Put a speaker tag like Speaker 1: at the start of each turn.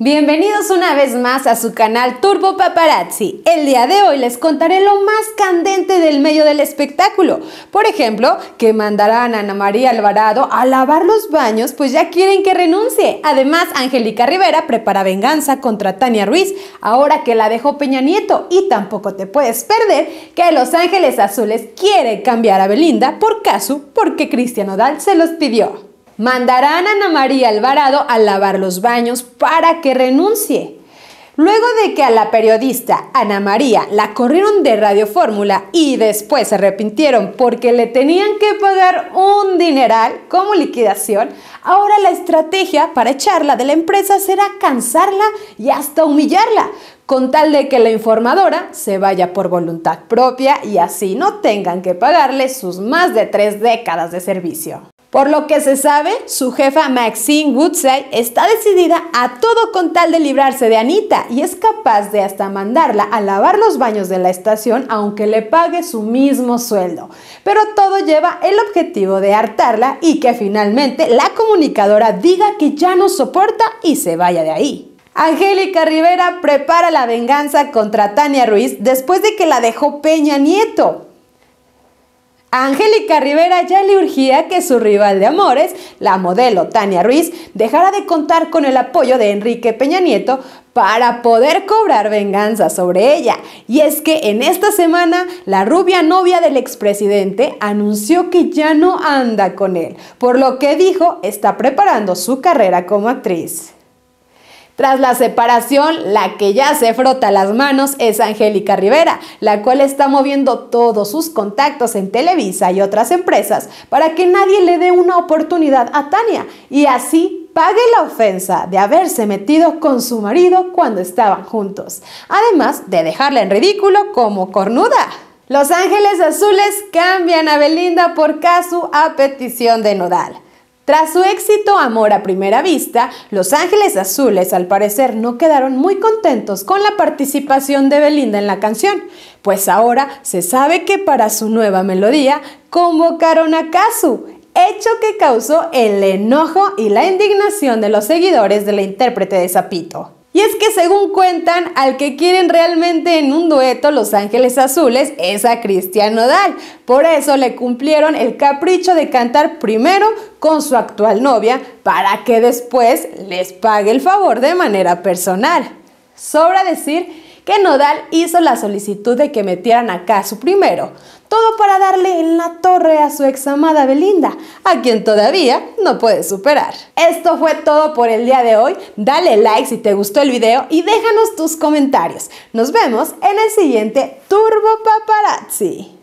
Speaker 1: Bienvenidos una vez más a su canal Turbo Paparazzi. El día de hoy les contaré lo más candente del medio del espectáculo. Por ejemplo, que mandarán a Ana María Alvarado a lavar los baños, pues ya quieren que renuncie. Además, Angélica Rivera prepara venganza contra Tania Ruiz, ahora que la dejó Peña Nieto. Y tampoco te puedes perder que Los Ángeles Azules quiere cambiar a Belinda por caso porque Cristian Odal se los pidió mandarán a Ana María Alvarado a lavar los baños para que renuncie. Luego de que a la periodista Ana María la corrieron de Radio Fórmula y después se arrepintieron porque le tenían que pagar un dineral como liquidación, ahora la estrategia para echarla de la empresa será cansarla y hasta humillarla, con tal de que la informadora se vaya por voluntad propia y así no tengan que pagarle sus más de tres décadas de servicio. Por lo que se sabe, su jefa Maxine Woodside está decidida a todo con tal de librarse de Anita y es capaz de hasta mandarla a lavar los baños de la estación aunque le pague su mismo sueldo. Pero todo lleva el objetivo de hartarla y que finalmente la comunicadora diga que ya no soporta y se vaya de ahí. Angélica Rivera prepara la venganza contra Tania Ruiz después de que la dejó Peña Nieto. Angélica Rivera ya le urgía que su rival de amores, la modelo Tania Ruiz, dejara de contar con el apoyo de Enrique Peña Nieto para poder cobrar venganza sobre ella. Y es que en esta semana la rubia novia del expresidente anunció que ya no anda con él, por lo que dijo está preparando su carrera como actriz. Tras la separación, la que ya se frota las manos es Angélica Rivera, la cual está moviendo todos sus contactos en Televisa y otras empresas para que nadie le dé una oportunidad a Tania y así pague la ofensa de haberse metido con su marido cuando estaban juntos, además de dejarla en ridículo como cornuda. Los Ángeles Azules cambian a Belinda por Casu a petición de Nodal. Tras su éxito Amor a Primera Vista, Los Ángeles Azules al parecer no quedaron muy contentos con la participación de Belinda en la canción, pues ahora se sabe que para su nueva melodía convocaron a Kazu, hecho que causó el enojo y la indignación de los seguidores de la intérprete de Zapito. Y es que según cuentan, al que quieren realmente en un dueto Los Ángeles Azules es a Cristian Nodal. Por eso le cumplieron el capricho de cantar primero con su actual novia para que después les pague el favor de manera personal. Sobra decir que Nodal hizo la solicitud de que metieran a su primero, todo para darle en la torre a su examada Belinda, a quien todavía no puede superar. Esto fue todo por el día de hoy, dale like si te gustó el video y déjanos tus comentarios. Nos vemos en el siguiente Turbo Paparazzi.